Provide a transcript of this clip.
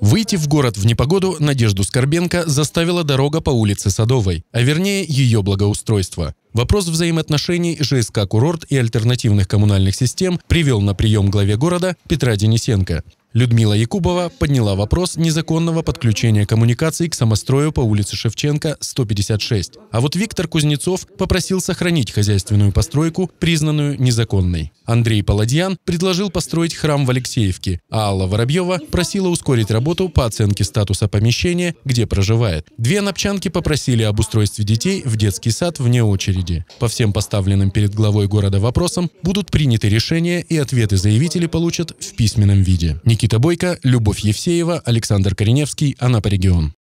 Выйти в город в непогоду Надежду Скорбенко заставила дорога по улице Садовой, а вернее ее благоустройство. Вопрос взаимоотношений ЖСК «Курорт» и альтернативных коммунальных систем привел на прием главе города Петра Денисенко. Людмила Якубова подняла вопрос незаконного подключения коммуникаций к самострою по улице Шевченко, 156. А вот Виктор Кузнецов попросил сохранить хозяйственную постройку, признанную незаконной. Андрей Паладьян предложил построить храм в Алексеевке, а Алла Воробьева просила ускорить работу по оценке статуса помещения, где проживает. Две напчанки попросили об устройстве детей в детский сад вне очереди. По всем поставленным перед главой города вопросам будут приняты решения и ответы заявители получат в письменном виде. Никита Никита Бойко, Любовь Евсеева, Александр Кореневский, Анапа регион.